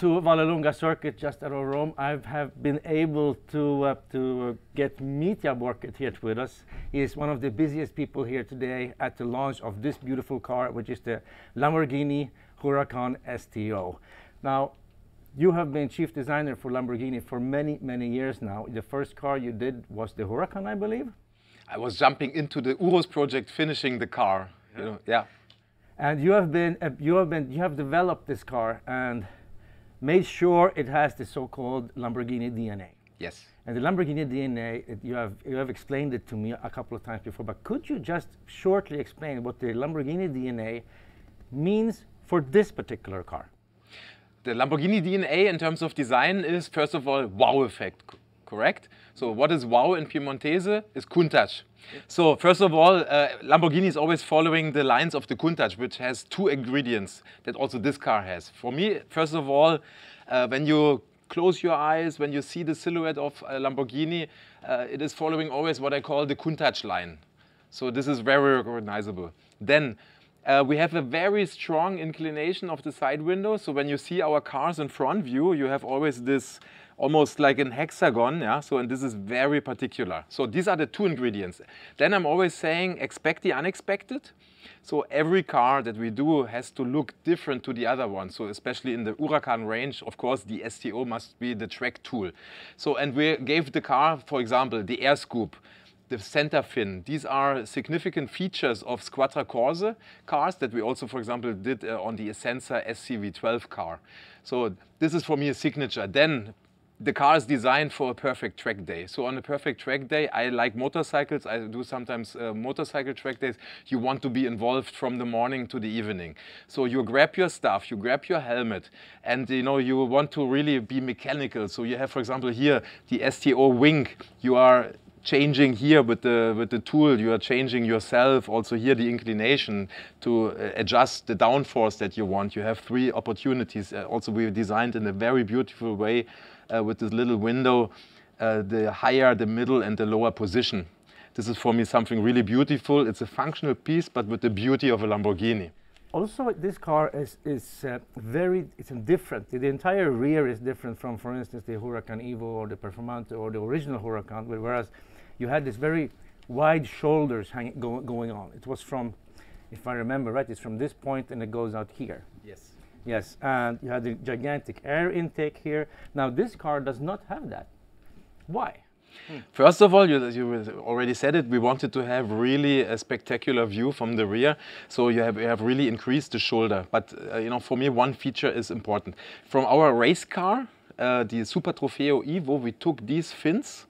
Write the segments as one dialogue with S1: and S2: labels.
S1: to Vallelunga circuit just out of Rome, I have been able to, uh, to uh, get Mitya Borkert here with us. He is one of the busiest people here today at the launch of this beautiful car, which is the Lamborghini Huracan STO. Now, you have been chief designer for Lamborghini for many, many years now. The first car you did was the Huracan, I believe? I was jumping into the
S2: Uros project, finishing the car. yeah. You know, yeah.
S1: And you have been, uh, you have been, you have developed this car and made sure it has the so-called Lamborghini DNA. Yes. And the Lamborghini DNA, it, you have you have explained it to me a couple of times before, but could you just shortly explain what the Lamborghini DNA means for this
S2: particular car? The Lamborghini DNA in terms of design is first of all wow effect correct? So what is wow in Piemontese is Countach. So first of all, uh, Lamborghini is always following the lines of the Countach, which has two ingredients that also this car has. For me, first of all, uh, when you close your eyes, when you see the silhouette of a uh, Lamborghini, uh, it is following always what I call the Countach line. So this is very recognizable. Then uh, we have a very strong inclination of the side window. So when you see our cars in front view, you have always this almost like an hexagon. Yeah? So, and this is very particular. So these are the two ingredients. Then I'm always saying expect the unexpected. So every car that we do has to look different to the other one. So especially in the Huracan range, of course, the STO must be the track tool. So, and we gave the car, for example, the air scoop, the center fin. These are significant features of Squadra Corse cars that we also, for example, did uh, on the Essenza SCV12 car. So this is for me a signature. Then the car is designed for a perfect track day. So on a perfect track day, I like motorcycles. I do sometimes uh, motorcycle track days. You want to be involved from the morning to the evening. So you grab your stuff, you grab your helmet, and you know you want to really be mechanical. So you have, for example, here the STO Wing. You are changing here with the, with the tool, you are changing yourself, also here the inclination to uh, adjust the downforce that you want. You have three opportunities. Uh, also, we designed in a very beautiful way uh, with this little window, uh, the higher, the middle, and the lower position. This is for me something really beautiful. It's a functional piece, but with the beauty of a Lamborghini.
S1: Also, this car is, is uh, very it's different. The entire rear is different from, for instance, the Huracan Evo or the Performante or the original Huracan, whereas you had this very wide shoulders go, going on. It was from, if I remember right, it's from this point and it goes out here. Yes. Yes, and you had the gigantic air intake here. Now this car does not have that. Why? Hmm.
S2: First of all, you, you, already said it, we wanted to have really a spectacular view from the rear. So you have, you have really increased the shoulder. But uh, you know, for me, one feature is important. From our race car, uh, the Super Trofeo Evo, we took these fins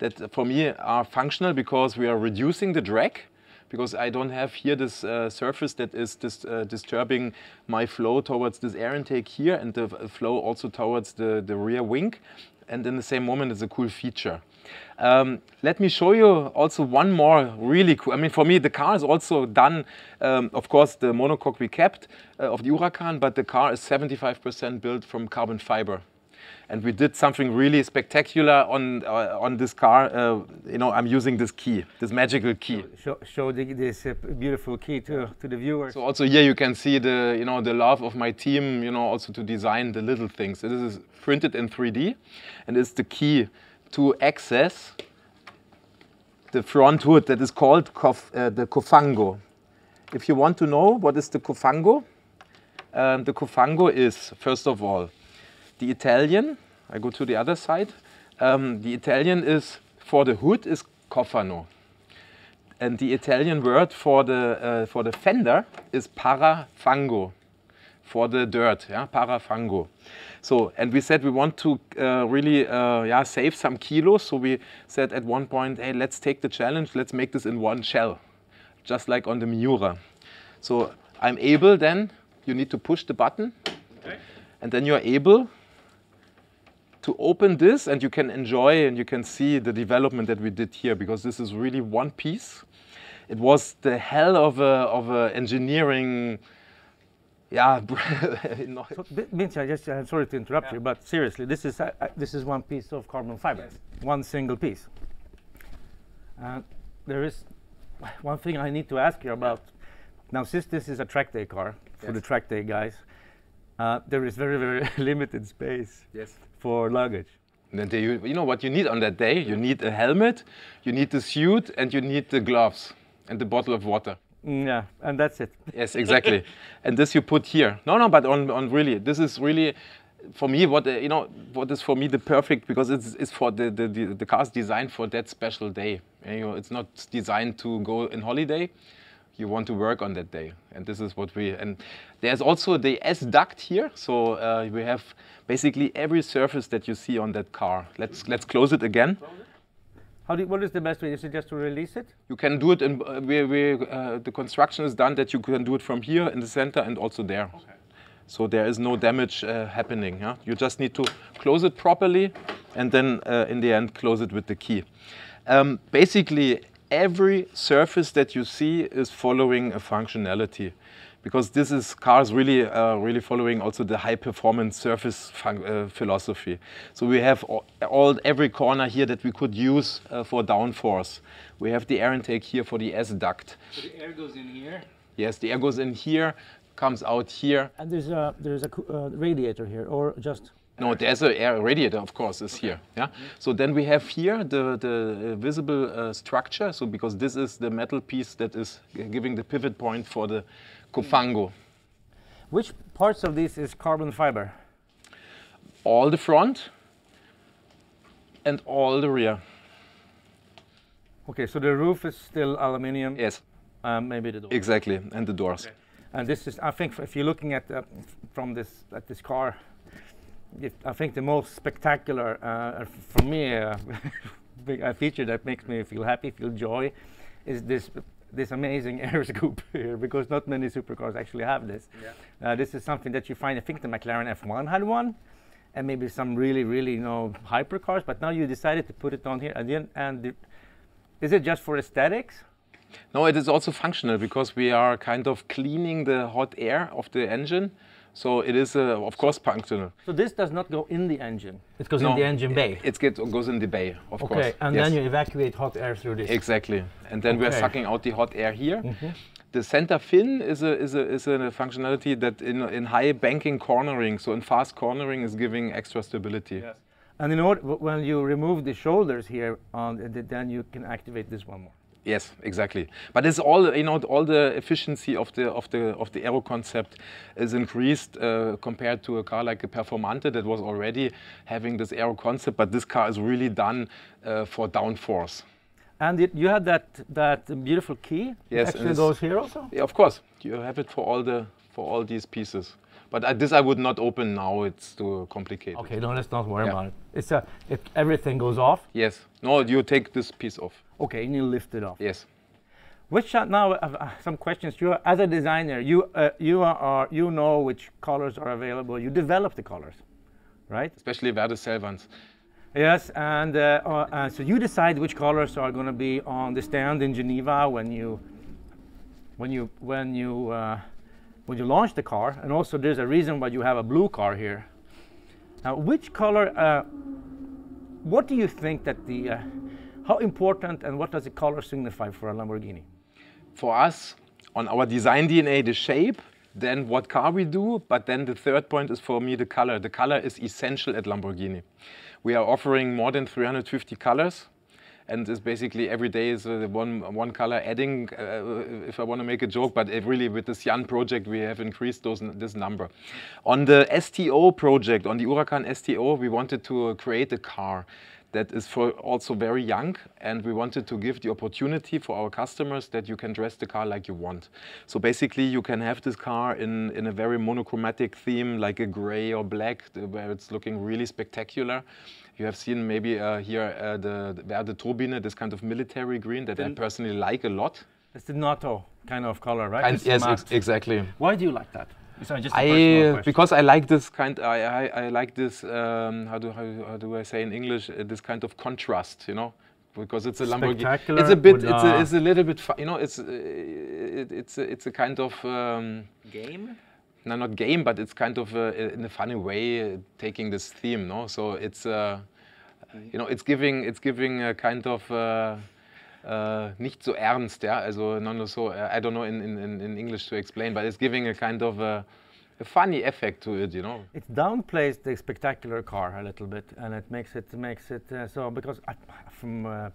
S2: that for me are functional because we are reducing the drag because I don't have here this uh, surface that is dis uh, disturbing my flow towards this air intake here and the uh, flow also towards the, the rear wing. And in the same moment, it's a cool feature. Um, let me show you also one more really cool, I mean for me the car is also done, um, of course the monocoque we kept uh, of the Huracan, but the car is 75% built from carbon fiber. And we did something really spectacular on uh, on this car. Uh, you know, I'm using this key, this magical key. Show,
S1: show the, this uh, beautiful key to, to the viewers. So also
S2: here you can see the you know the love of my team. You know, also to design the little things. this is printed in 3D, and it's the key to access the front hood that is called uh, the cofango. If you want to know what is the cofango, um, the cofango is, first of all, the Italian, I go to the other side, um, the Italian is, for the hood is cofano. And the Italian word for the, uh, for the fender is parafango, for the dirt, yeah, parafango. So, and we said we want to uh, really uh, yeah, save some kilos. So we said at one point, hey, let's take the challenge, let's make this in one shell, just like on the Miura. So I'm able then, you need to push the button, okay. and then you're able to open this and you can enjoy and you can see the development that we did here because this is really one piece. It was the hell of a, of a engineering yeah,
S1: no. so, I just I'm sorry to interrupt yeah. you, but seriously, this is uh, uh, this is one piece of carbon fiber, yes. one single piece. And there is one thing I need to ask you about. Now, since this is a track day car for yes. the track day guys,
S2: uh, there is very, very limited space yes. for luggage. And you, you know what you need on that day? You need a helmet, you need the suit, and you need the gloves and the bottle of water. Mm, yeah, and that's it. yes, exactly. and this you put here. No, no, but on, on really, this is really for me, what uh, you know, what is for me the perfect because it's, it's for the, the the is designed for that special day. You know, it's not designed to go in holiday you want to work on that day. And this is what we, and there's also the S duct here. So uh, we have basically every surface that you see on that car. Let's, let's close it again.
S1: You, what is the best way? Is it just to release it?
S2: You can do it, in, uh, where, where uh, the construction is done, that you can do it from here in the center and also there. Okay. So there is no damage uh, happening. Yeah? You just need to close it properly and then uh, in the end close it with the key. Um, basically, every surface that you see is following a functionality because this is cars really uh, really following also the high performance surface uh, philosophy. So we have all, all, every corner here that we could use uh, for downforce. We have the air intake here for the S duct.
S1: So the air goes in here.
S2: Yes, the air goes in here, comes out here.
S1: And there's a there's a uh, radiator here, or just
S2: no, there's a air radiator, of course, is okay. here. Yeah. Mm -hmm. So then we have here the, the uh, visible uh, structure. So because this is the metal piece that is giving the pivot point for the cofango. Which parts of this is carbon fiber? All the front
S1: and all the rear. Okay, so the roof is still aluminium. Yes. Um, maybe the door. Exactly, and the doors. Okay. And this is, I think, if you're looking at uh, from this at this car, I think the most spectacular uh, uh for me uh, a feature that makes me feel happy, feel joy, is this this amazing air scoop here because not many supercars actually have this. Yeah. Uh, this is something that you find. I think the McLaren F1 had one, and maybe some really really you know hypercars. But now you decided to put it on here, and, and the, is it just for aesthetics?
S2: No, it is also functional because we are kind of cleaning the hot air of the engine. So it is, uh, of course, punctual. So this does not go
S1: in the engine. It goes no, in the engine
S2: bay. It, gets, goes in the bay, of okay, course. Okay, and yes. then you
S1: evacuate hot air through this. Exactly,
S2: and then okay. we're sucking out the hot air here. Mm -hmm. The center fin is a, is a, is a functionality that in, in high banking cornering, so in fast cornering, is giving extra stability. Yes.
S1: And in order, when you remove the shoulders here, on, uh, then you can activate this one more.
S2: Yes, exactly. But it's all you know. All the efficiency of the of the of the aero concept is increased uh, compared to a car like a Performante that was already having this aero concept. But this car is really done uh, for downforce. And it, you had that that beautiful key. Yes, actually goes here also. Yeah, of course. You have it for all the for all these pieces. But I, this I would not open now. It's too complicated. Okay,
S1: no, let's not worry yeah. about it. It's a, it, everything
S2: goes off? Yes. No, you take this piece off. Okay, and you lift it off. Yes. Which
S1: are uh, now uh, uh, some questions. You, as a designer, you uh, you are, are, you know which colors are available.
S2: You develop the colors, right? Especially Verdeselvans.
S1: Yes, and uh, uh, so you decide which colors are going to be on the stand in Geneva when you when you when you when you launch the car. And also there's a reason why you have a blue car here. Now, which color, uh, what
S2: do you think that the, uh, how important and what does the color signify for a Lamborghini? For us, on our design DNA, the shape, then what car we do, but then the third point is for me the color. The color is essential at Lamborghini. We are offering more than 350 colors and it's basically every day is uh, one one color adding. Uh, if I want to make a joke, but really with this Jan project, we have increased those this number. On the STO project, on the Huracan STO, we wanted to uh, create a car that is for also very young and we wanted to give the opportunity for our customers that you can dress the car like you want. So basically you can have this car in, in a very monochromatic theme like a gray or black where it's looking really spectacular. You have seen maybe uh, here uh, the Verde Turbine, this kind of military green that I personally like a lot. It's the NATO kind of color, right? And yes, ex exactly. Why do you like that? Sorry, just I, because I like this kind, I, I, I like this, um, how, do, how, how do I say in English, uh, this kind of contrast, you know? because it's a Lamborghini. It's a bit. It's a, it's a, little bit. You know, it's uh, it, it's a, it's a kind of um, game. No, not game, but it's kind of uh, in a funny way uh, taking this theme. No, so it's uh, you know, it's giving it's giving a kind of. Uh, uh, nicht so ernst, ja, also so, uh, I don't know in, in, in English to explain, but it's giving a kind of a, a, funny effect to it, you know. It downplays the spectacular car a little
S1: bit, and it makes it makes it uh, so because I, from uh,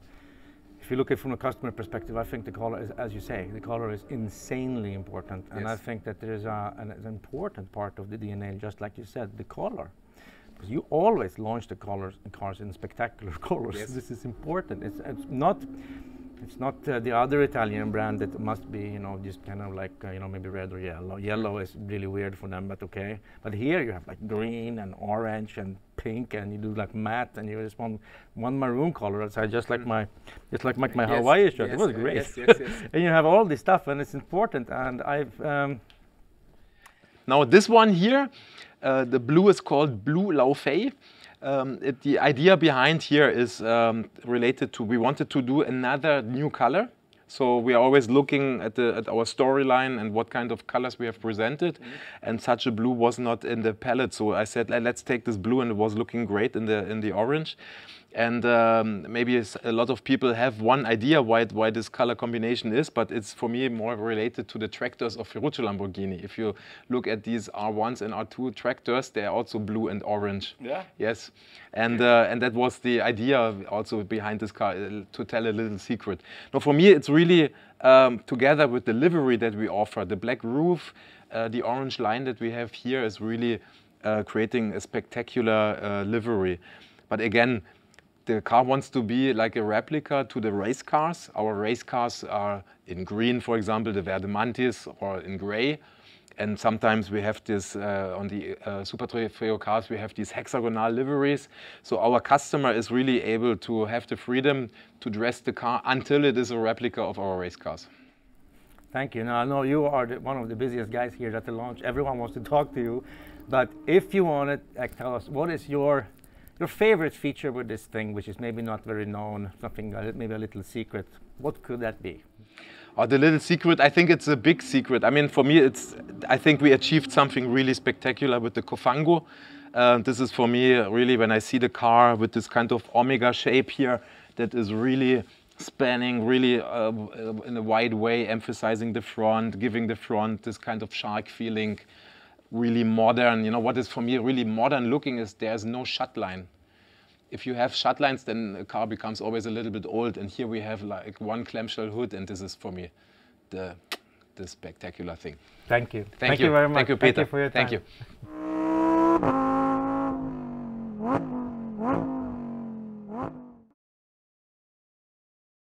S1: if you look at it from a customer perspective, I think the color is, as you say, the color is insanely important, and yes. I think that there is a, an, an important part of the DNA, just like you said, the color because you always launch the colors, cars in spectacular colors. Yes. This is important. It's, it's, not it's not uh, the other Italian brand that must be, you know, just kind of like, uh, you know, maybe red or yellow. Yellow is really weird for them, but okay. But here you have like green and orange and pink, and you do like matte, and you just want one maroon color. It's just like mm. my, just like my, my yes, Hawaii shirt. Yes, it was great. Yes, yes, yes. and you have all
S2: this stuff, and it's important. And I've um, now this one here, uh, the blue is called Blue Laufey um, it, the idea behind here is um, related to we wanted to do another new color. So we are always looking at, the, at our storyline and what kind of colors we have presented. Mm -hmm. And such a blue was not in the palette. So I said, let's take this blue and it was looking great in the, in the orange. And um, maybe a lot of people have one idea why, why this color combination is, but it's for me more related to the tractors of Ferruccio Lamborghini. If you look at these R1s and R2 tractors, they're also blue and orange. Yeah. Yes. And, uh, and that was the idea also behind this car, uh, to tell a little secret. Now for me, it's really um, together with the livery that we offer, the black roof, uh, the orange line that we have here is really uh, creating a spectacular uh, livery. But again, the car wants to be like a replica to the race cars. Our race cars are in green, for example, the Verdemantis, or in gray. And sometimes we have this, uh, on the uh, Super Trofeo cars, we have these hexagonal liveries. So our customer is really able to have the freedom to dress the car until it is a replica of our race cars.
S1: Thank you. Now, I know you are the, one of the busiest guys here at the launch. Everyone wants to talk to you. But if you want it, tell us, what is your your favorite feature with this thing, which is
S2: maybe not very known, something maybe a little secret, what could that be? Oh, the little secret, I think it's a big secret. I mean, for me, it's. I think we achieved something really spectacular with the Kofango. Uh, this is for me really when I see the car with this kind of omega shape here that is really spanning really uh, uh in a wide way, emphasizing the front, giving the front this kind of shark feeling really modern. You know, what is for me really modern looking is there's no shut line. If you have shut lines, then a car becomes always a little bit old. And here we have like one clamshell hood, and this is for me the, the spectacular thing. Thank you. Thank, Thank you. you. very much. Thank you, Peter. Thank you for your time. Thank you.